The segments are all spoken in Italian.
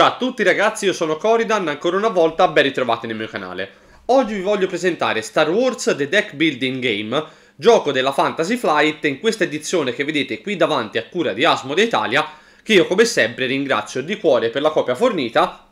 Ciao a tutti ragazzi, io sono Coridan, ancora una volta ben ritrovati nel mio canale. Oggi vi voglio presentare Star Wars The Deck Building Game, gioco della Fantasy Flight, in questa edizione che vedete qui davanti a cura di Asmode Italia, che io come sempre ringrazio di cuore per la copia fornita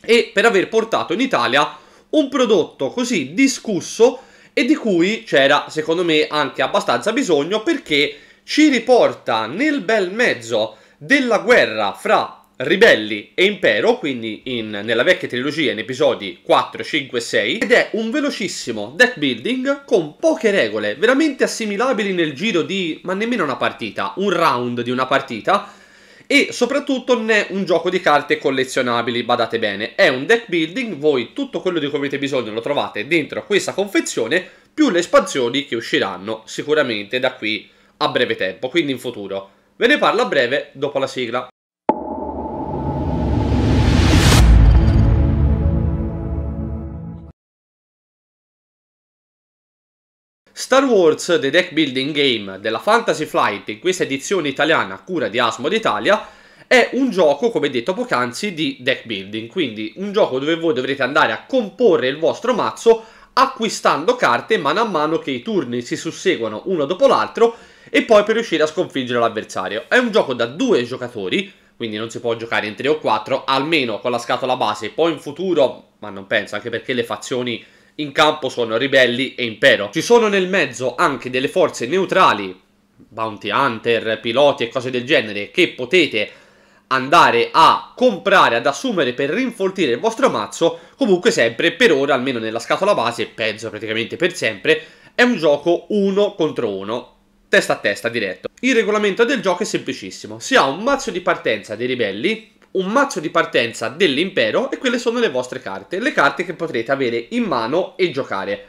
e per aver portato in Italia un prodotto così discusso e di cui c'era secondo me anche abbastanza bisogno perché ci riporta nel bel mezzo della guerra fra Ribelli e Impero, quindi in, nella vecchia trilogia in episodi 4, 5 e 6, ed è un velocissimo deck building con poche regole, veramente assimilabili nel giro di, ma nemmeno una partita, un round di una partita, e soprattutto non è un gioco di carte collezionabili, badate bene, è un deck building, voi tutto quello di cui avete bisogno lo trovate dentro questa confezione, più le espansioni che usciranno sicuramente da qui a breve tempo, quindi in futuro. Ve ne parlo a breve dopo la sigla. Star Wars The Deck Building Game della Fantasy Flight in questa edizione italiana a cura di Asmo d'Italia è un gioco, come detto poc'anzi, di deck building, quindi un gioco dove voi dovrete andare a comporre il vostro mazzo acquistando carte mano a mano che i turni si susseguono uno dopo l'altro e poi per riuscire a sconfiggere l'avversario. È un gioco da due giocatori, quindi non si può giocare in tre o quattro, almeno con la scatola base, poi in futuro, ma non penso, anche perché le fazioni in campo sono ribelli e impero. Ci sono nel mezzo anche delle forze neutrali, bounty hunter, piloti e cose del genere, che potete andare a comprare, ad assumere per rinfoltire il vostro mazzo, comunque sempre per ora, almeno nella scatola base, penso praticamente per sempre, è un gioco uno contro uno, testa a testa diretto. Il regolamento del gioco è semplicissimo, si ha un mazzo di partenza dei ribelli, un mazzo di partenza dell'impero e quelle sono le vostre carte, le carte che potrete avere in mano e giocare.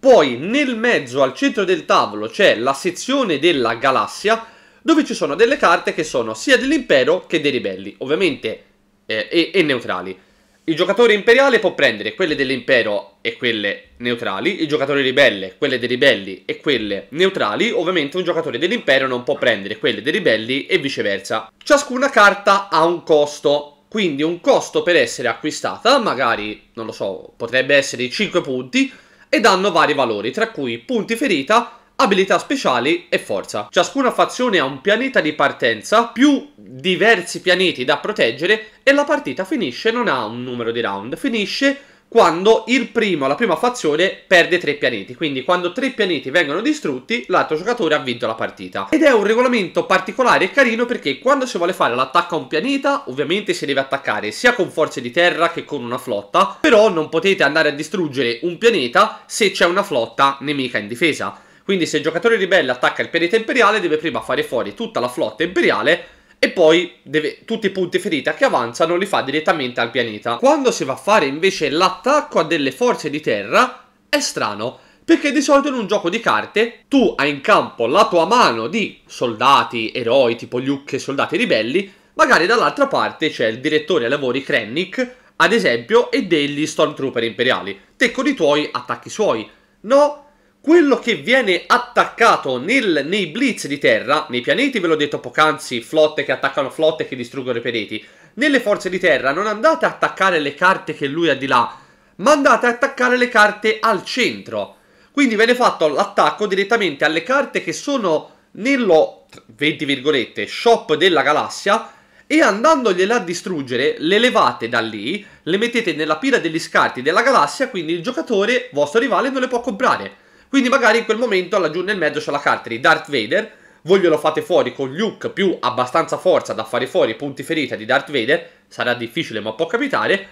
Poi nel mezzo al centro del tavolo c'è la sezione della galassia dove ci sono delle carte che sono sia dell'impero che dei ribelli, ovviamente eh, e, e neutrali. Il giocatore imperiale può prendere quelle dell'impero e quelle neutrali, il giocatore ribelle quelle dei ribelli e quelle neutrali, ovviamente un giocatore dell'impero non può prendere quelle dei ribelli e viceversa. Ciascuna carta ha un costo, quindi un costo per essere acquistata, magari, non lo so, potrebbe essere 5 punti, e danno vari valori, tra cui punti ferita, abilità speciali e forza. Ciascuna fazione ha un pianeta di partenza più diversi pianeti da proteggere e la partita finisce, non ha un numero di round, finisce quando il primo, la prima fazione perde tre pianeti, quindi quando tre pianeti vengono distrutti l'altro giocatore ha vinto la partita. Ed è un regolamento particolare e carino perché quando si vuole fare l'attacco a un pianeta ovviamente si deve attaccare sia con forze di terra che con una flotta, però non potete andare a distruggere un pianeta se c'è una flotta nemica in difesa. Quindi se il giocatore ribelle attacca il pianeta imperiale deve prima fare fuori tutta la flotta imperiale e poi deve, tutti i punti ferita che avanzano li fa direttamente al pianeta. Quando si va a fare invece l'attacco a delle forze di terra è strano, perché di solito in un gioco di carte tu hai in campo la tua mano di soldati, eroi, tipo Luke, soldati ribelli, magari dall'altra parte c'è il direttore ai lavori Krennic, ad esempio, e degli Stormtrooper imperiali. Te con i tuoi attacchi suoi. No, quello che viene attaccato nel, nei blitz di terra, nei pianeti ve l'ho detto poc'anzi, flotte che attaccano flotte che distruggono i pianeti, nelle forze di terra non andate a attaccare le carte che lui ha di là, ma andate a attaccare le carte al centro. Quindi viene fatto l'attacco direttamente alle carte che sono nello, 20 virgolette, shop della galassia e andandogliela a distruggere, le levate da lì, le mettete nella pila degli scarti della galassia, quindi il giocatore, vostro rivale, non le può comprare. Quindi magari in quel momento laggiù nel mezzo c'è la carta di Darth Vader, voi glielo fate fuori con Luke più abbastanza forza da fare fuori i punti ferita di Darth Vader, sarà difficile ma può capitare,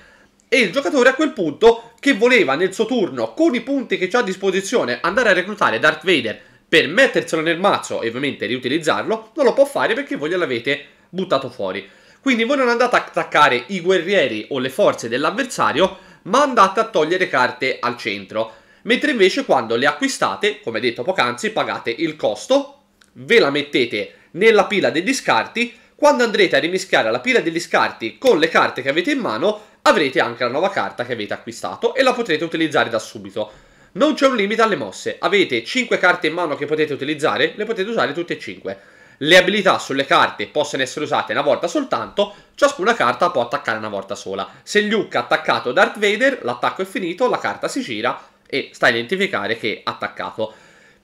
e il giocatore a quel punto che voleva nel suo turno con i punti che ha a disposizione andare a reclutare Darth Vader per metterselo nel mazzo e ovviamente riutilizzarlo, non lo può fare perché voi gliel'avete buttato fuori. Quindi voi non andate a attaccare i guerrieri o le forze dell'avversario, ma andate a togliere carte al centro mentre invece quando le acquistate, come detto poc'anzi, pagate il costo, ve la mettete nella pila degli scarti, quando andrete a rimischiare la pila degli scarti con le carte che avete in mano, avrete anche la nuova carta che avete acquistato e la potrete utilizzare da subito. Non c'è un limite alle mosse, avete 5 carte in mano che potete utilizzare, le potete usare tutte e 5. Le abilità sulle carte possono essere usate una volta soltanto, ciascuna carta può attaccare una volta sola. Se Luke ha attaccato Darth Vader, l'attacco è finito, la carta si gira e sta a identificare che è attaccato.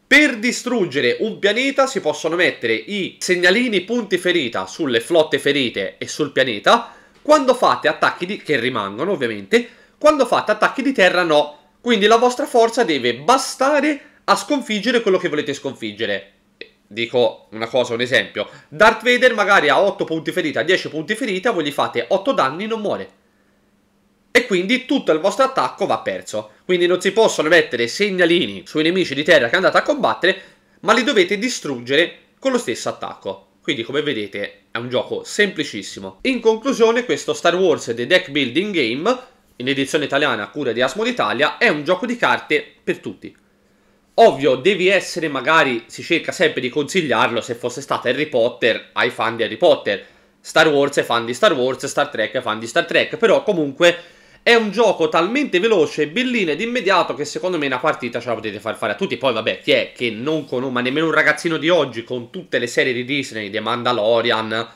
Per distruggere un pianeta si possono mettere i segnalini punti ferita sulle flotte ferite e sul pianeta, quando fate attacchi di... che rimangono ovviamente, quando fate attacchi di terra no, quindi la vostra forza deve bastare a sconfiggere quello che volete sconfiggere. Dico una cosa, un esempio, Darth Vader magari ha 8 punti ferita, 10 punti ferita, voi gli fate 8 danni e non muore e quindi tutto il vostro attacco va perso. Quindi non si possono mettere segnalini sui nemici di terra che andate a combattere, ma li dovete distruggere con lo stesso attacco. Quindi come vedete è un gioco semplicissimo. In conclusione questo Star Wars The Deck Building Game, in edizione italiana a cura di Asmod Italia, è un gioco di carte per tutti. Ovvio, devi essere magari, si cerca sempre di consigliarlo se fosse stato Harry Potter ai fan di Harry Potter. Star Wars è fan di Star Wars, Star Trek è fan di Star Trek, però comunque è un gioco talmente veloce e bellino ed immediato che secondo me una partita ce la potete far fare a tutti. Poi vabbè, chi è che non conosce, ma nemmeno un ragazzino di oggi con tutte le serie di Disney, The Mandalorian,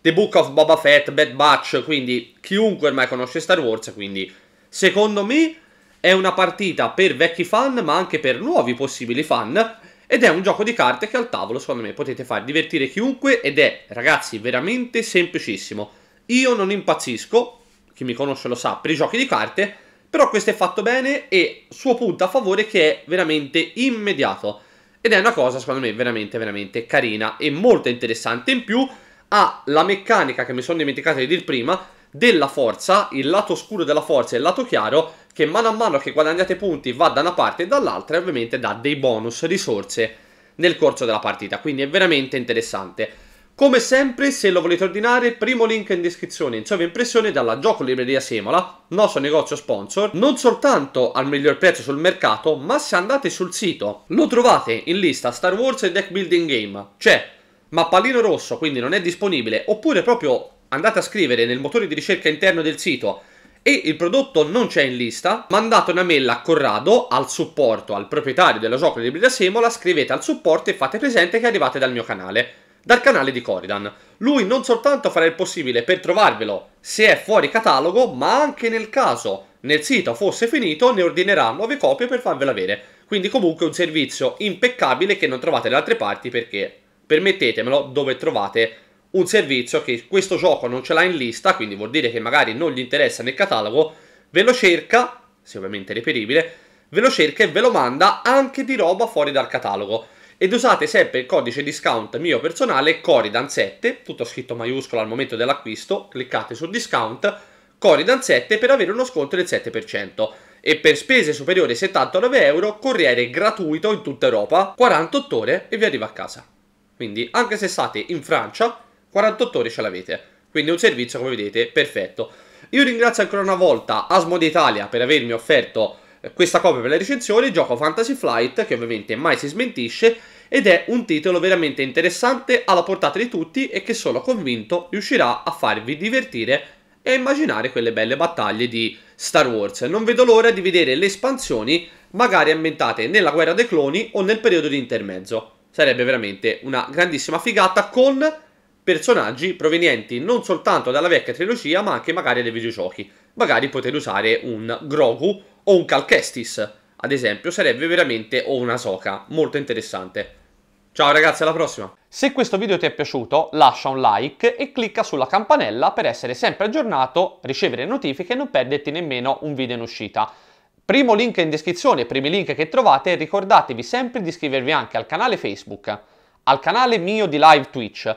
The Book of Boba Fett, Bad Batch, quindi chiunque ormai conosce Star Wars, quindi secondo me è una partita per vecchi fan ma anche per nuovi possibili fan ed è un gioco di carte che al tavolo secondo me potete far divertire chiunque ed è ragazzi veramente semplicissimo. Io non impazzisco, chi mi conosce lo sa, per i giochi di carte, però questo è fatto bene e suo punto a favore che è veramente immediato. Ed è una cosa secondo me veramente veramente carina e molto interessante. In più ha la meccanica che mi sono dimenticato di dire prima della forza, il lato scuro della forza e il lato chiaro che mano a mano che guadagnate punti va da una parte e dall'altra e ovviamente dà dei bonus risorse nel corso della partita. Quindi è veramente interessante. Come sempre, se lo volete ordinare, primo link in descrizione insomma impressione dalla Gioco Libreria Semola, nostro negozio sponsor, non soltanto al miglior prezzo sul mercato, ma se andate sul sito lo trovate in lista Star Wars e Deck Building Game. C'è, ma pallino rosso, quindi non è disponibile, oppure proprio andate a scrivere nel motore di ricerca interno del sito e il prodotto non c'è in lista, mandate una mail a Corrado, al supporto, al proprietario della Gioco Libreria Semola, scrivete al supporto e fate presente che arrivate dal mio canale dal canale di Coridan. Lui non soltanto farà il possibile per trovarvelo se è fuori catalogo, ma anche nel caso nel sito fosse finito ne ordinerà nuove copie per farvela avere. Quindi comunque un servizio impeccabile che non trovate da altre parti perché, permettetemelo, dove trovate un servizio che questo gioco non ce l'ha in lista, quindi vuol dire che magari non gli interessa nel catalogo, ve lo cerca, se ovviamente è reperibile, ve lo cerca e ve lo manda anche di roba fuori dal catalogo ed usate sempre il codice discount mio personale Coridan7, tutto scritto maiuscolo al momento dell'acquisto, cliccate sul discount Coridan7 per avere uno sconto del 7% e per spese superiori a 79 euro corriere gratuito in tutta Europa, 48 ore e vi arriva a casa. Quindi anche se state in Francia, 48 ore ce l'avete. Quindi un servizio come vedete perfetto. Io ringrazio ancora una volta Asmod Italia per avermi offerto questa copia per le recensioni, gioco Fantasy Flight, che ovviamente mai si smentisce, ed è un titolo veramente interessante alla portata di tutti e che sono convinto riuscirà a farvi divertire e immaginare quelle belle battaglie di Star Wars. Non vedo l'ora di vedere le espansioni, magari ambientate nella guerra dei cloni o nel periodo di intermezzo. Sarebbe veramente una grandissima figata con personaggi provenienti non soltanto dalla vecchia trilogia ma anche magari dai videogiochi. Magari potete usare un Grogu o un Calchestis, ad esempio, sarebbe veramente o una Soca, molto interessante. Ciao ragazzi, alla prossima! Se questo video ti è piaciuto lascia un like e clicca sulla campanella per essere sempre aggiornato, ricevere notifiche e non perderti nemmeno un video in uscita. Primo link in descrizione, primi link che trovate ricordatevi sempre di iscrivervi anche al canale Facebook, al canale mio di live Twitch,